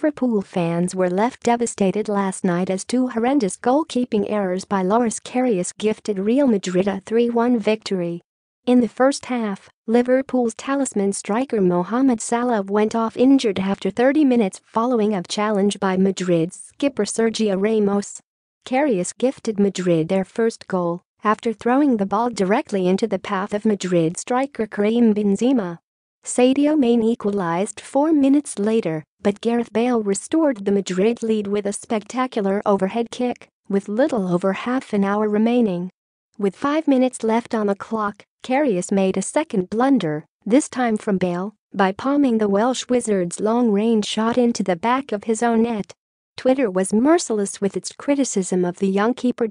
Liverpool fans were left devastated last night as two horrendous goalkeeping errors by Loris Karius gifted Real Madrid a 3-1 victory. In the first half, Liverpool's talisman striker Mohamed Salah went off injured after 30 minutes following a challenge by Madrid's skipper Sergio Ramos. Karius gifted Madrid their first goal after throwing the ball directly into the path of Madrid striker Karim Benzema. Sadio Mane equalised four minutes later, but Gareth Bale restored the Madrid lead with a spectacular overhead kick, with little over half an hour remaining. With five minutes left on the clock, Karius made a second blunder, this time from Bale, by palming the Welsh Wizard's long-range shot into the back of his own net. Twitter was merciless with its criticism of the young keeper.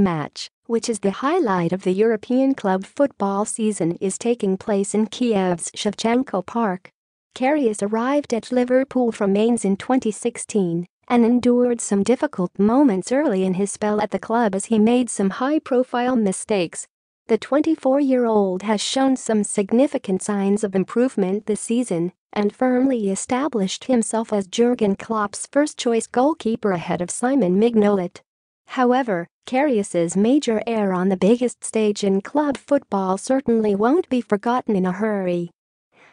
match which is the highlight of the European club football season is taking place in Kiev's Shevchenko Park. Karius arrived at Liverpool from Mainz in 2016 and endured some difficult moments early in his spell at the club as he made some high-profile mistakes. The 24-year-old has shown some significant signs of improvement this season and firmly established himself as Jurgen Klopp's first-choice goalkeeper ahead of Simon Mignolet. However, Carius's major error on the biggest stage in club football certainly won't be forgotten in a hurry.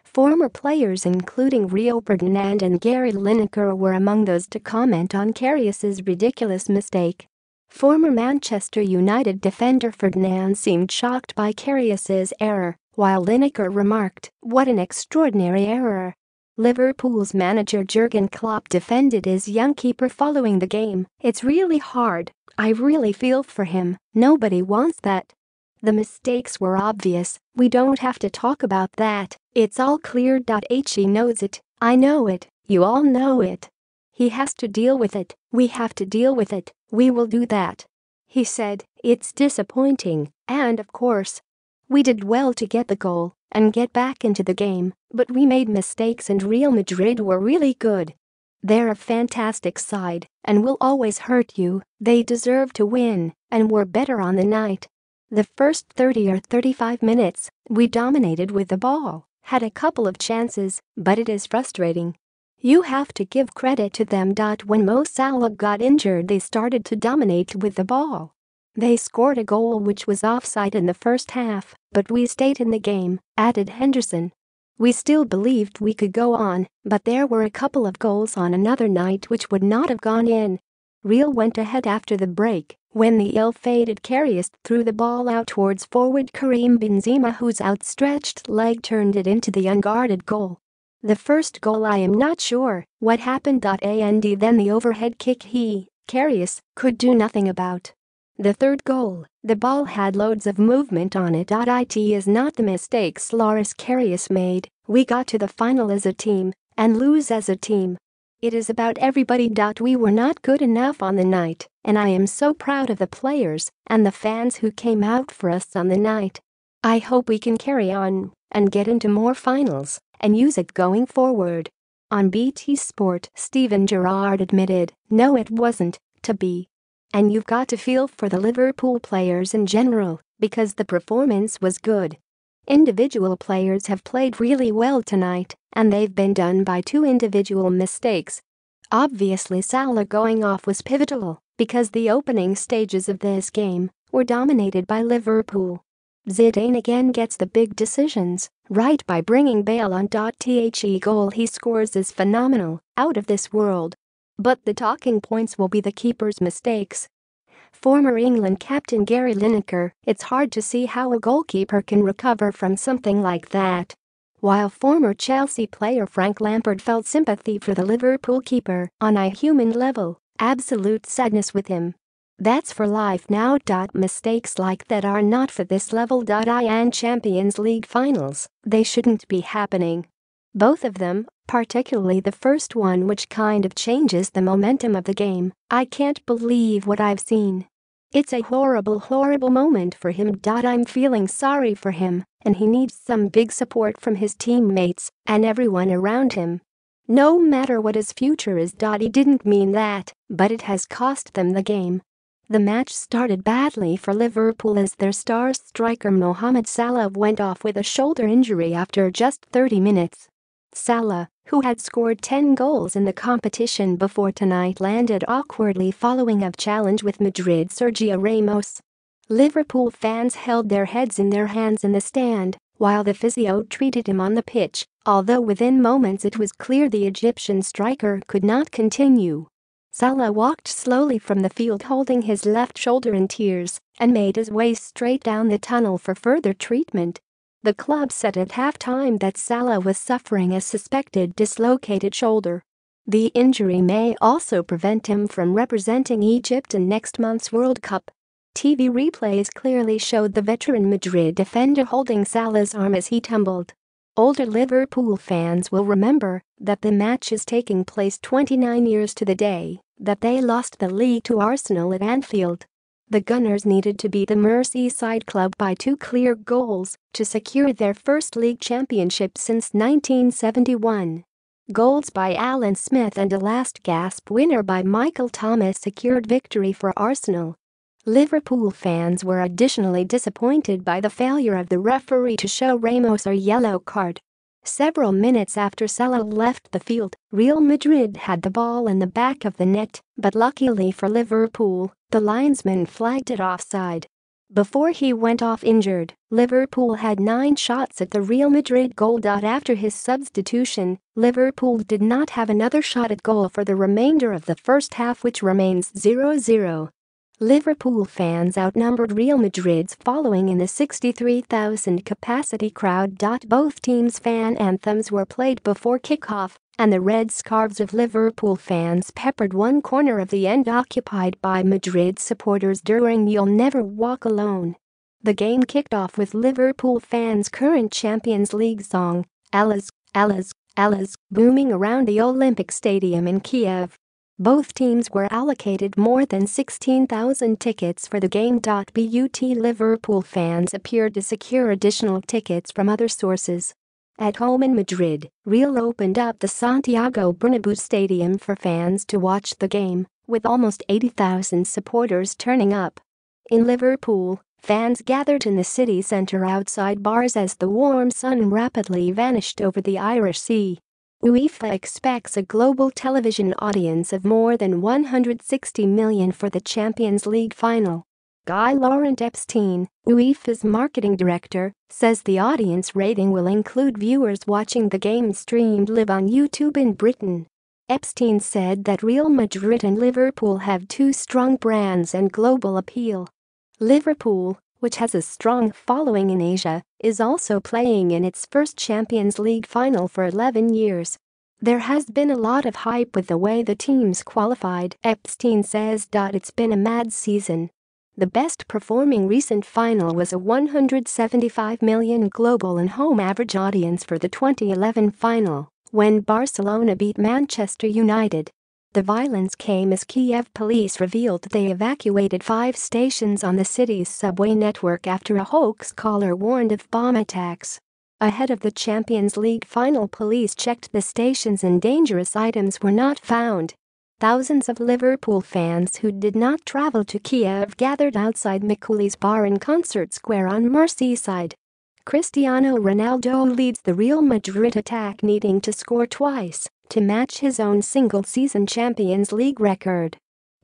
Former players including Rio Ferdinand and Gary Lineker were among those to comment on Carius's ridiculous mistake. Former Manchester United defender Ferdinand seemed shocked by Carius's error, while Lineker remarked, what an extraordinary error. Liverpool's manager Jurgen Klopp defended his young keeper following the game, it's really hard, I really feel for him, nobody wants that. The mistakes were obvious, we don't have to talk about that, it's all clear. He knows it, I know it, you all know it. He has to deal with it, we have to deal with it, we will do that. He said, it's disappointing, and of course, we did well to get the goal and get back into the game, but we made mistakes and Real Madrid were really good, they're a fantastic side and will always hurt you, they deserve to win and were better on the night. The first 30 or 35 minutes, we dominated with the ball, had a couple of chances, but it is frustrating. You have to give credit to them. When Mo Salah got injured, they started to dominate with the ball. They scored a goal which was offside in the first half, but we stayed in the game, added Henderson. We still believed we could go on, but there were a couple of goals on another night which would not have gone in. Real went ahead after the break when the ill-fated Karius threw the ball out towards forward Karim Benzema whose outstretched leg turned it into the unguarded goal. The first goal I am not sure what happened. And then the overhead kick he, Karius, could do nothing about. The third goal, the ball had loads of movement on it. It is not the mistakes Lars Karius made, we got to the final as a team, and lose as a team. It is about everybody. We were not good enough on the night, and I am so proud of the players and the fans who came out for us on the night. I hope we can carry on and get into more finals and use it going forward. On BT Sport, Steven Gerrard admitted, no, it wasn't to be and you've got to feel for the Liverpool players in general, because the performance was good. Individual players have played really well tonight, and they've been done by two individual mistakes. Obviously Salah going off was pivotal, because the opening stages of this game were dominated by Liverpool. Zidane again gets the big decisions, right by bringing Bale on. The goal he scores is phenomenal, out of this world. But the talking points will be the keeper's mistakes. Former England captain Gary Lineker, it's hard to see how a goalkeeper can recover from something like that. While former Chelsea player Frank Lampard felt sympathy for the Liverpool keeper on a human level, absolute sadness with him. That's for life now. Mistakes like that are not for this level. I and Champions League finals, they shouldn't be happening. Both of them particularly the first one which kind of changes the momentum of the game. I can't believe what I've seen. It's a horrible, horrible moment for him. I'm feeling sorry for him, and he needs some big support from his teammates and everyone around him. No matter what his future is. He didn't mean that, but it has cost them the game. The match started badly for Liverpool as their star striker Mohamed Salah went off with a shoulder injury after just 30 minutes. Salah, who had scored 10 goals in the competition before tonight landed awkwardly following up challenge with Madrid Sergio Ramos. Liverpool fans held their heads in their hands in the stand while the physio treated him on the pitch, although within moments it was clear the Egyptian striker could not continue. Salah walked slowly from the field holding his left shoulder in tears and made his way straight down the tunnel for further treatment the club said at halftime that Salah was suffering a suspected dislocated shoulder. The injury may also prevent him from representing Egypt in next month's World Cup. TV replays clearly showed the veteran Madrid defender holding Salah's arm as he tumbled. Older Liverpool fans will remember that the match is taking place 29 years to the day that they lost the league to Arsenal at Anfield. The Gunners needed to beat the Merseyside club by two clear goals to secure their first league championship since 1971. Goals by Alan Smith and a last gasp winner by Michael Thomas secured victory for Arsenal. Liverpool fans were additionally disappointed by the failure of the referee to show Ramos a yellow card Several minutes after Salah left the field, Real Madrid had the ball in the back of the net, but luckily for Liverpool, the linesman flagged it offside. Before he went off injured, Liverpool had nine shots at the Real Madrid goal. After his substitution, Liverpool did not have another shot at goal for the remainder of the first half, which remains 0 0. Liverpool fans outnumbered Real Madrid's following in the 63,000 capacity crowd. Both teams' fan anthems were played before kickoff, and the red scarves of Liverpool fans peppered one corner of the end occupied by Madrid supporters during You'll Never Walk Alone. The game kicked off with Liverpool fans' current Champions League song, Alice, Alice, Alice, booming around the Olympic Stadium in Kiev. Both teams were allocated more than 16,000 tickets for the game. But Liverpool fans appeared to secure additional tickets from other sources. At home in Madrid, Real opened up the Santiago Bernabeu Stadium for fans to watch the game, with almost 80,000 supporters turning up. In Liverpool, fans gathered in the city centre outside bars as the warm sun rapidly vanished over the Irish Sea. UEFA expects a global television audience of more than 160 million for the Champions League final. Guy Laurent Epstein, UEFA's marketing director, says the audience rating will include viewers watching the game streamed live on YouTube in Britain. Epstein said that Real Madrid and Liverpool have two strong brands and global appeal. Liverpool, which has a strong following in Asia, is also playing in its first Champions League final for 11 years. There has been a lot of hype with the way the teams qualified, Epstein says. It's been a mad season. The best performing recent final was a 175 million global and home average audience for the 2011 final, when Barcelona beat Manchester United the violence came as Kiev police revealed they evacuated five stations on the city's subway network after a hoax caller warned of bomb attacks. Ahead of the Champions League final police checked the stations and dangerous items were not found. Thousands of Liverpool fans who did not travel to Kiev gathered outside Mikuli's bar in Concert Square on Merseyside. Cristiano Ronaldo leads the Real Madrid attack needing to score twice to match his own single-season Champions League record.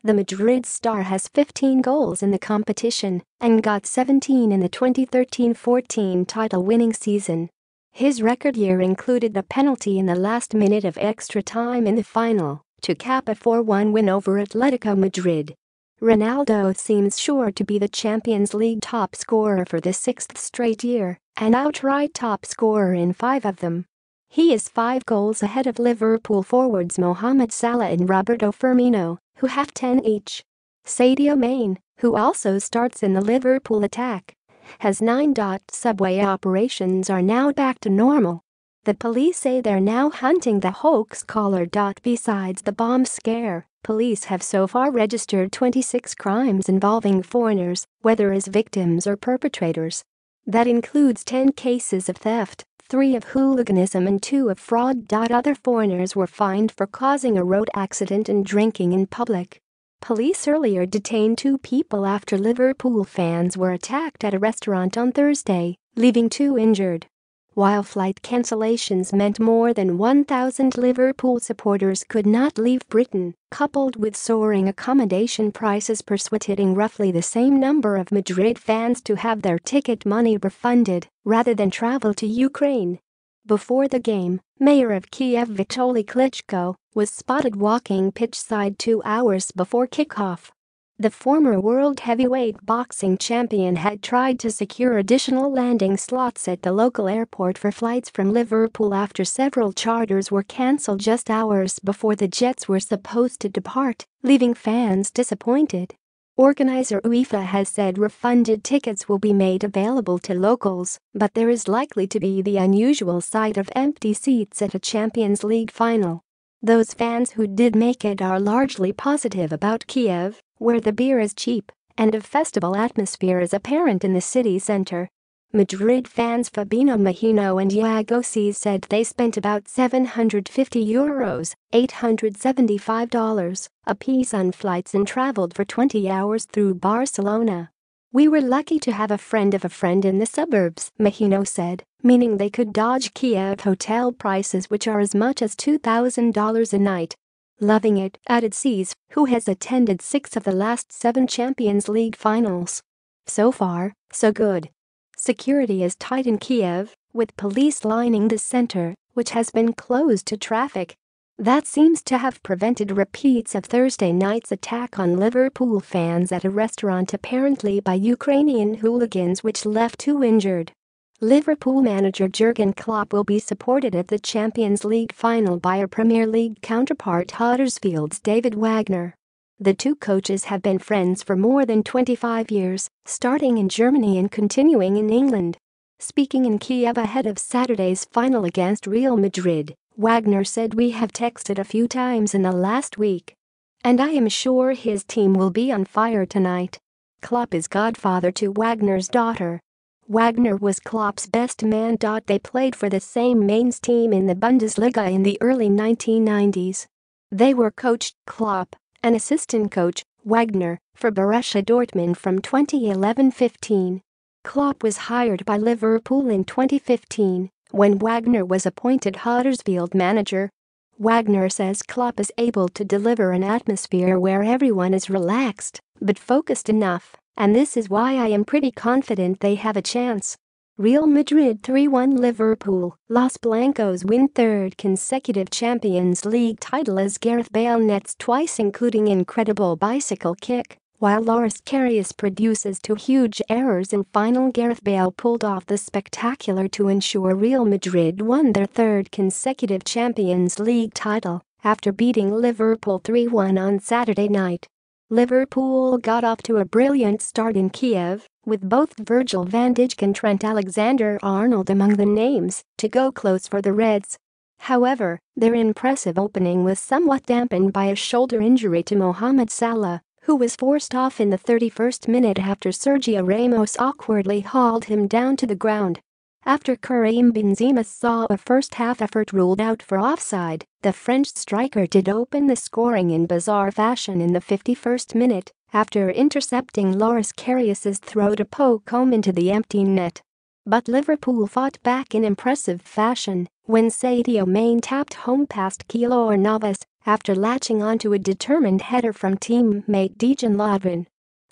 The Madrid star has 15 goals in the competition and got 17 in the 2013-14 title-winning season. His record year included the penalty in the last minute of extra time in the final to cap a 4-1 win over Atletico Madrid. Ronaldo seems sure to be the Champions League top scorer for the sixth straight year an outright top scorer in five of them. He is five goals ahead of Liverpool forwards Mohamed Salah and Roberto Firmino, who have 10 each. Sadio Mane, who also starts in the Liverpool attack, has 9. Subway operations are now back to normal. The police say they're now hunting the hoax caller. Besides the bomb scare, Police have so far registered 26 crimes involving foreigners, whether as victims or perpetrators. That includes 10 cases of theft, 3 of hooliganism and 2 of fraud. Other foreigners were fined for causing a road accident and drinking in public. Police earlier detained two people after Liverpool fans were attacked at a restaurant on Thursday, leaving two injured while flight cancellations meant more than 1,000 Liverpool supporters could not leave Britain, coupled with soaring accommodation prices persuading roughly the same number of Madrid fans to have their ticket money refunded rather than travel to Ukraine. Before the game, Mayor of Kiev Vitaly Klitschko was spotted walking pitchside two hours before kickoff the former world heavyweight boxing champion had tried to secure additional landing slots at the local airport for flights from Liverpool after several charters were cancelled just hours before the jets were supposed to depart, leaving fans disappointed. Organizer UEFA has said refunded tickets will be made available to locals, but there is likely to be the unusual sight of empty seats at a Champions League final. Those fans who did make it are largely positive about Kiev where the beer is cheap and a festival atmosphere is apparent in the city centre. Madrid fans Fabino Mahino and Iago Cis said they spent about 750 euros, $875, apiece on flights and travelled for 20 hours through Barcelona. We were lucky to have a friend of a friend in the suburbs, Mahino said, meaning they could dodge Kiev hotel prices which are as much as $2,000 a night. Loving it, added Cees, who has attended six of the last seven Champions League finals. So far, so good. Security is tight in Kiev, with police lining the center, which has been closed to traffic. That seems to have prevented repeats of Thursday night's attack on Liverpool fans at a restaurant apparently by Ukrainian hooligans which left two injured. Liverpool manager Jurgen Klopp will be supported at the Champions League final by a Premier League counterpart Huddersfield's David Wagner. The two coaches have been friends for more than 25 years, starting in Germany and continuing in England. Speaking in Kiev ahead of Saturday's final against Real Madrid, Wagner said we have texted a few times in the last week. And I am sure his team will be on fire tonight. Klopp is godfather to Wagner's daughter, Wagner was Klopp's best man. They played for the same Mainz team in the Bundesliga in the early 1990s. They were coached Klopp, an assistant coach, Wagner, for Borussia Dortmund from 2011-15. Klopp was hired by Liverpool in 2015 when Wagner was appointed Huddersfield manager. Wagner says Klopp is able to deliver an atmosphere where everyone is relaxed but focused enough and this is why I am pretty confident they have a chance. Real Madrid 3-1 Liverpool, Los Blancos win third consecutive Champions League title as Gareth Bale nets twice including incredible bicycle kick, while Loris Karius produces two huge errors in final Gareth Bale pulled off the spectacular to ensure Real Madrid won their third consecutive Champions League title after beating Liverpool 3-1 on Saturday night. Liverpool got off to a brilliant start in Kiev, with both Virgil van Dijk and Trent Alexander-Arnold among the names to go close for the Reds. However, their impressive opening was somewhat dampened by a shoulder injury to Mohamed Salah, who was forced off in the 31st minute after Sergio Ramos awkwardly hauled him down to the ground. After Karim Benzema saw a first-half effort ruled out for offside, the French striker did open the scoring in bizarre fashion in the 51st minute after intercepting Loris Karius' throw to poke home into the empty net. But Liverpool fought back in impressive fashion when Sadio Mane tapped home past Keylor Navas after latching onto a determined header from teammate Dejan Lovren.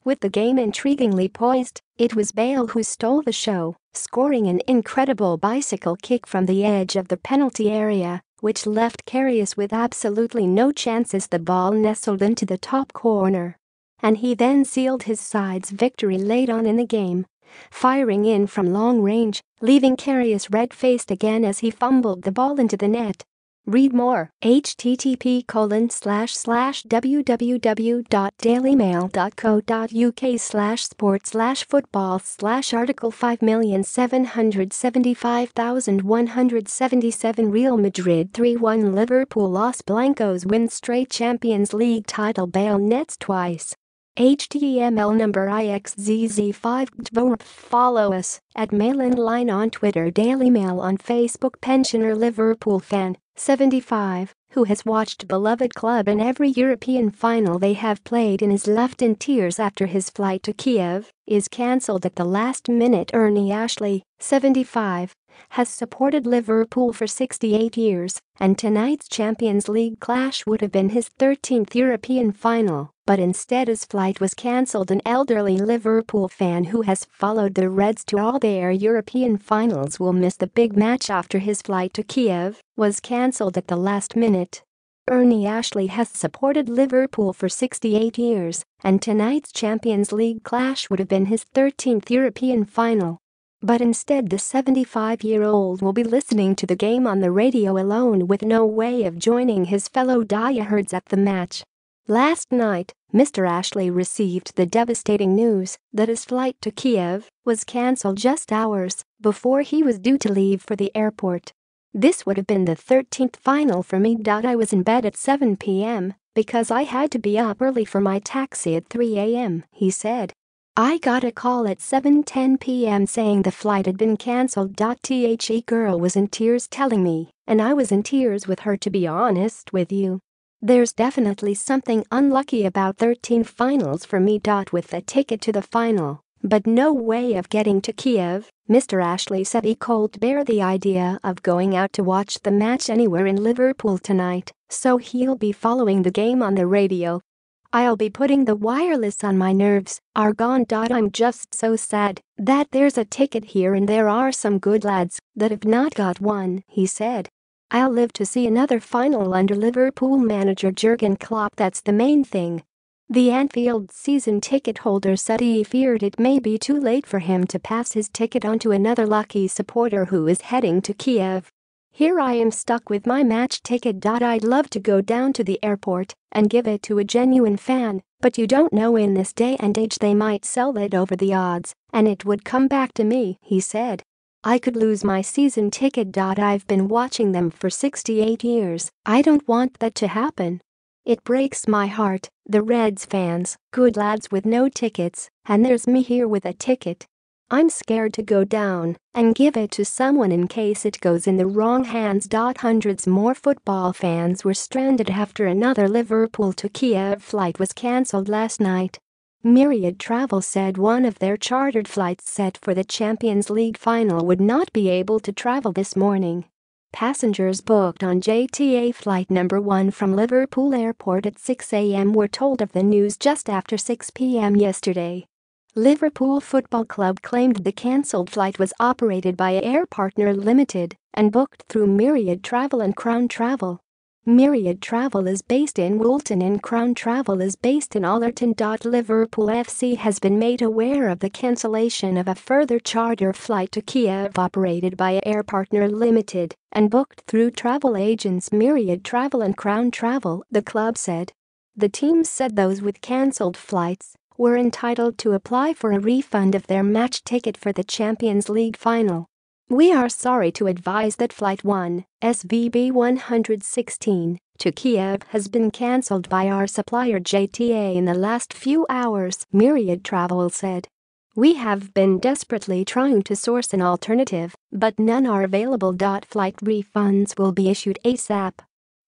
With the game intriguingly poised, it was Bale who stole the show scoring an incredible bicycle kick from the edge of the penalty area, which left Karius with absolutely no chance as the ball nestled into the top corner. And he then sealed his side's victory late on in the game, firing in from long range, leaving Karius red-faced again as he fumbled the ball into the net. Read more, http colon slash slash www.dailymail.co.uk slash sport slash football slash article 5775177 Real Madrid 3-1 Liverpool Los Blancos win straight Champions League title Bale nets twice. HTML number IXZZ5 Follow us at Mail Line on Twitter Daily Mail on Facebook Pensioner Liverpool fan 75, who has watched beloved club in every European final they have played and is left in tears after his flight to Kiev, is cancelled at the last minute Ernie Ashley, 75, has supported Liverpool for 68 years and tonight's Champions League clash would have been his 13th European final but instead his flight was cancelled an elderly Liverpool fan who has followed the Reds to all their European finals will miss the big match after his flight to Kiev was cancelled at the last minute. Ernie Ashley has supported Liverpool for 68 years, and tonight's Champions League clash would have been his 13th European final. But instead, the 75 year old will be listening to the game on the radio alone with no way of joining his fellow diehards at the match. Last night, Mr. Ashley received the devastating news that his flight to Kiev was cancelled just hours before he was due to leave for the airport. This would have been the 13th final for me. I was in bed at 7 p.m. because I had to be up early for my taxi at 3 a.m., he said. I got a call at 7:10 p.m. saying the flight had been cancelled. The girl was in tears telling me, and I was in tears with her to be honest with you. There's definitely something unlucky about 13 finals for me. With a ticket to the final, but no way of getting to Kiev, Mr. Ashley said he could bear the idea of going out to watch the match anywhere in Liverpool tonight, so he'll be following the game on the radio. I'll be putting the wireless on my nerves, are gone. I'm just so sad that there's a ticket here and there are some good lads that have not got one, he said. I'll live to see another final under Liverpool manager Jurgen Klopp that's the main thing. The Anfield season ticket holder said he feared it may be too late for him to pass his ticket on to another lucky supporter who is heading to Kiev. Here I am stuck with my match ticket. I'd love to go down to the airport and give it to a genuine fan, but you don't know in this day and age they might sell it over the odds, and it would come back to me, he said. I could lose my season ticket. I've been watching them for 68 years, I don't want that to happen. It breaks my heart, the Reds fans, good lads with no tickets, and there's me here with a ticket. I'm scared to go down and give it to someone in case it goes in the wrong hands. Hundreds more football fans were stranded after another Liverpool to Kiev flight was cancelled last night. Myriad Travel said one of their chartered flights set for the Champions League final would not be able to travel this morning. Passengers booked on JTA flight number 1 from Liverpool Airport at 6 a.m. were told of the news just after 6 p.m. yesterday. Liverpool Football Club claimed the cancelled flight was operated by Air Partner Limited and booked through Myriad Travel and Crown Travel. Myriad Travel is based in Woolton and Crown Travel is based in Allerton. Liverpool FC has been made aware of the cancellation of a further charter flight to Kiev operated by Air Partner Limited and booked through travel agents Myriad Travel and Crown Travel, the club said. The team said those with cancelled flights were entitled to apply for a refund of their match ticket for the Champions League final. We are sorry to advise that Flight 1, SVB 116, to Kiev has been cancelled by our supplier JTA in the last few hours, Myriad Travel said. We have been desperately trying to source an alternative, but none are available. Flight refunds will be issued ASAP.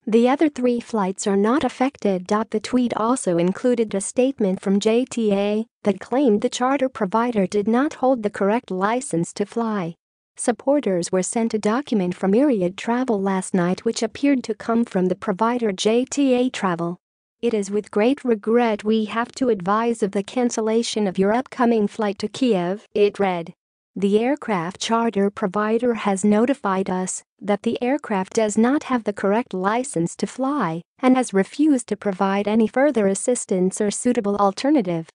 The other three flights are not affected. The tweet also included a statement from JTA that claimed the charter provider did not hold the correct license to fly supporters were sent a document from Myriad Travel last night which appeared to come from the provider JTA Travel. It is with great regret we have to advise of the cancellation of your upcoming flight to Kiev, it read. The aircraft charter provider has notified us that the aircraft does not have the correct license to fly and has refused to provide any further assistance or suitable alternative.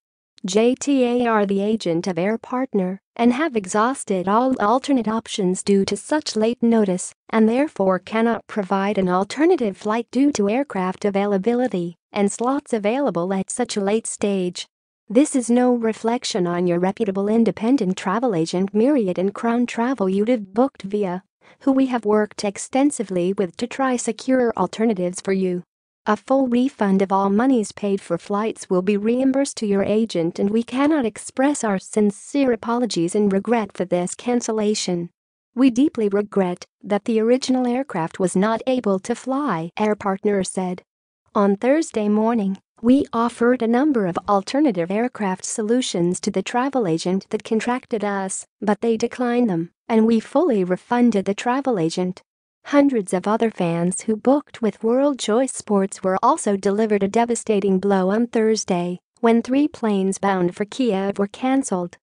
JTA are the agent of Air Partner and have exhausted all alternate options due to such late notice and therefore cannot provide an alternative flight due to aircraft availability and slots available at such a late stage. This is no reflection on your reputable independent travel agent Myriad and Crown Travel you'd have booked via, who we have worked extensively with to try secure alternatives for you. A full refund of all monies paid for flights will be reimbursed to your agent and we cannot express our sincere apologies and regret for this cancellation. We deeply regret that the original aircraft was not able to fly, Air Partner said. On Thursday morning, we offered a number of alternative aircraft solutions to the travel agent that contracted us, but they declined them, and we fully refunded the travel agent. Hundreds of other fans who booked with World Choice Sports were also delivered a devastating blow on Thursday when three planes bound for Kiev were cancelled.